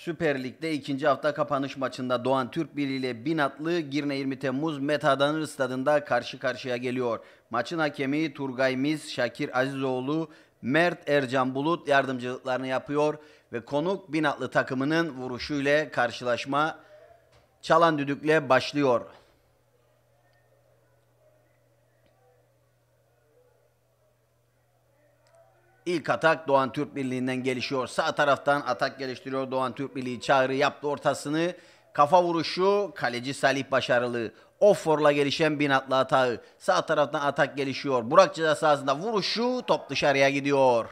Süper Lig'de ikinci hafta kapanış maçında Doğan Türkbirliği ile Binatlı Girne 20 Temmuz Metadanır Stadında karşı karşıya geliyor. Maçın hakemi Turgay Mis, Şakir Azizoğlu, Mert Ercan Bulut yardımcılıklarını yapıyor ve konuk Binatlı takımının vuruşuyla karşılaşma çalan düdükle başlıyor. İlk atak Doğan Türk Birliği'nden gelişiyor. Sağ taraftan atak geliştiriyor Doğan Türk Birliği. Çağrı yaptı ortasını. Kafa vuruşu kaleci Salih başarılı. Offor'la gelişen Binatlı atağı. Sağ taraftan atak gelişiyor. Burak ceza sahasında vuruşu top dışarıya gidiyor.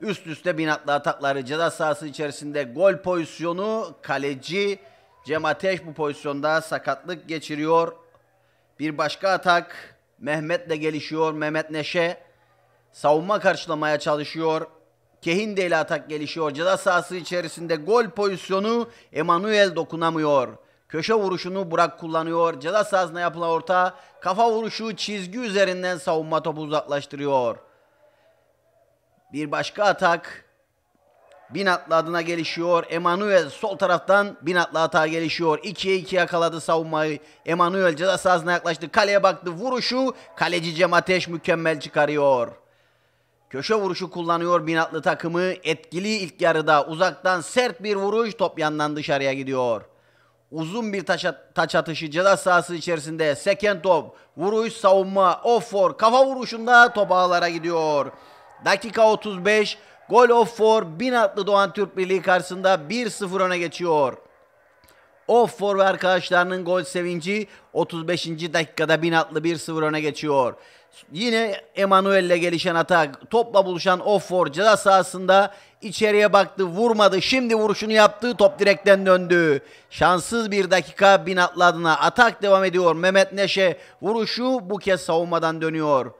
Üst üste Binatlı atakları ceza sahası içerisinde gol pozisyonu kaleci Cem Ateş bu pozisyonda sakatlık geçiriyor. Bir başka atak Mehmet'le gelişiyor. Mehmet Neşe Savunma karşılamaya çalışıyor. Kehin de ile atak gelişiyor. Ceza sahası içerisinde gol pozisyonu Emanuel dokunamıyor. Köşe vuruşunu Burak kullanıyor. Ceza sahasına yapılan orta kafa vuruşu çizgi üzerinden savunma topu uzaklaştırıyor. Bir başka atak Binatlı adına gelişiyor. Emanuel sol taraftan Binatlı hata gelişiyor. 2'ye 2 yakaladı savunmayı. Emanuel ceza sahasına yaklaştı. Kaleye baktı. Vuruşu kaleci Cem Ateş mükemmel çıkarıyor. Köşe vuruşu kullanıyor Binatlı takımı. Etkili ilk yarıda uzaktan sert bir vuruş top yandan dışarıya gidiyor. Uzun bir taç, taç atışı ceza sahası içerisinde seken top, vuruş, savunma, off for kafa vuruşunda top ağlara gidiyor. Dakika 35, gol off for Binatlı Doğan Türk Birliği karşısında 1-0 öne geçiyor. Offor ve arkadaşlarının gol sevinci 35. dakikada Binatlı 1-0 öne geçiyor. Yine Emanuel'le gelişen atak. Topla buluşan Offor ceza sahasında içeriye baktı vurmadı. Şimdi vuruşunu yaptı top direkten döndü. Şanssız bir dakika Binatlı adına atak devam ediyor. Mehmet Neşe vuruşu bu kez savunmadan dönüyor.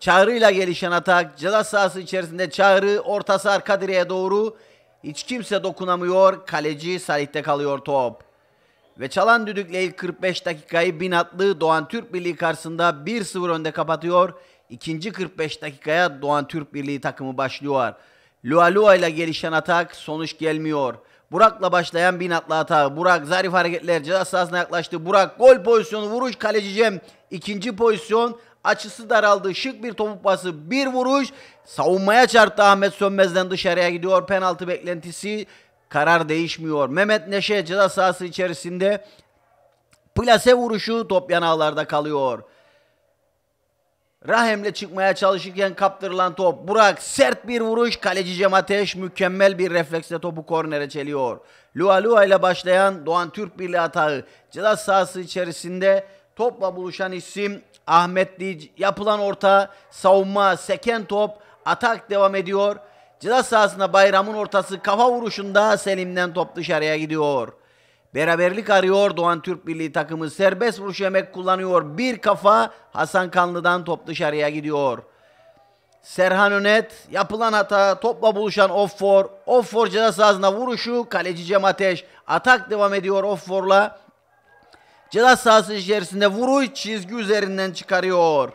Çağrı'yla gelişen atak ceza sahası içerisinde Çağrı ortası arka doğru hiç kimse dokunamıyor. Kaleci Salih'te kalıyor top ve çalan düdükle ilk 45 dakikayı Binatlı Doğan Türk Birliği karşısında 1-0 önde kapatıyor. İkinci 45 dakikaya Doğan Türk Birliği takımı başlıyor. Lua Lua ile gelişen atak sonuç gelmiyor. Burak'la başlayan Binatlı atağı. Burak zarif hareketler ceza sahasına yaklaştı. Burak gol pozisyonu vuruş kaleci Cem. İkinci pozisyon açısı daraldı. Şık bir topuk bası bir vuruş. Savunmaya çarptı Ahmet Sönmez'den dışarıya gidiyor. Penaltı beklentisi karar değişmiyor. Mehmet Neşe ceza sahası içerisinde plase vuruşu top yanağlarda kalıyor. Rahem'le çıkmaya çalışırken kaptırılan top. Burak sert bir vuruş. Kaleci Cem Ateş mükemmel bir refleksle topu kornere çeliyor. Lua Lua ile başlayan Doğan Türk Birliği atağı. Ceza sahası içerisinde topla buluşan isim Ahmet Ahmetli. Yapılan orta savunma seken top atak devam ediyor. Ceza sahasında bayramın ortası kafa vuruşunda Selim'den top dışarıya gidiyor. Beraberlik arıyor Doğan Türk Birliği takımı serbest vuruş yemek kullanıyor. Bir kafa Hasan Kanlı'dan top dışarıya gidiyor. Serhan Önet yapılan hata topla buluşan Offor. Offor ceza sahasına vuruşu kaleci Cem Ateş. Atak devam ediyor Offor'la. Ceza sahası içerisinde vuruş çizgi üzerinden çıkarıyor.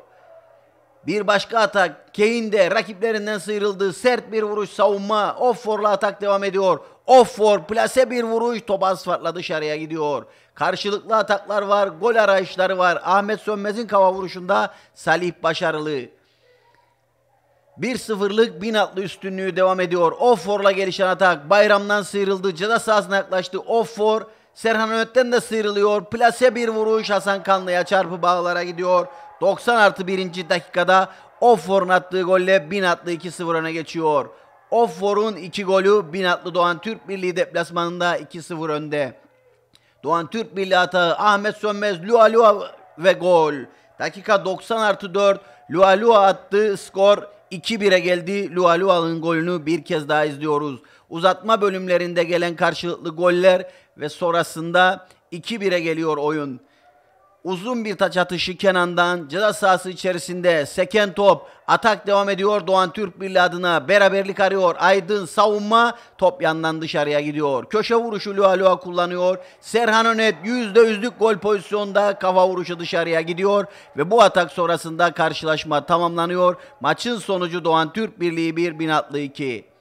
Bir başka atak Kane'de rakiplerinden sıyrıldığı Sert bir vuruş savunma. Offfor'la atak devam ediyor. Offor plase bir vuruş top asfaltla dışarıya gidiyor. Karşılıklı ataklar var. Gol arayışları var. Ahmet Sönmez'in kava vuruşunda Salih başarılı. 1-0'lık bin atlı üstünlüğü devam ediyor. Offor'la gelişen atak. Bayramdan sıyrıldı. Ceza sahasına yaklaştı. Offor Serhan Öğüt'ten de sıyrılıyor. Plase bir vuruş Hasan Kanlı'ya çarpı bağlara gidiyor. 90 artı 1. dakikada Offor'un attığı golle Binatlı 2-0 öne geçiyor. Offor'un 2 golü Binatlı Doğan Türk Birliği deplasmanında 2-0 önde. Doğan Türk Birliği atağı Ahmet Sönmez, Lua Lua ve gol. Dakika 90 artı 4 Lua Lua attı skor 2-1'e geldi. Lualua'nın golünü bir kez daha izliyoruz. Uzatma bölümlerinde gelen karşılıklı goller ve sonrasında 2-1'e geliyor oyun. Uzun bir taç atışı Kenan'dan ceza sahası içerisinde seken top atak devam ediyor Doğan Türk Birliği adına beraberlik arıyor Aydın savunma top yandan dışarıya gidiyor. Köşe vuruşu Lua Lua kullanıyor. Serhan Önet yüzde yüzlük gol pozisyonda kafa vuruşu dışarıya gidiyor ve bu atak sonrasında karşılaşma tamamlanıyor. Maçın sonucu Doğan Türk Birliği 1 Binatlı 2.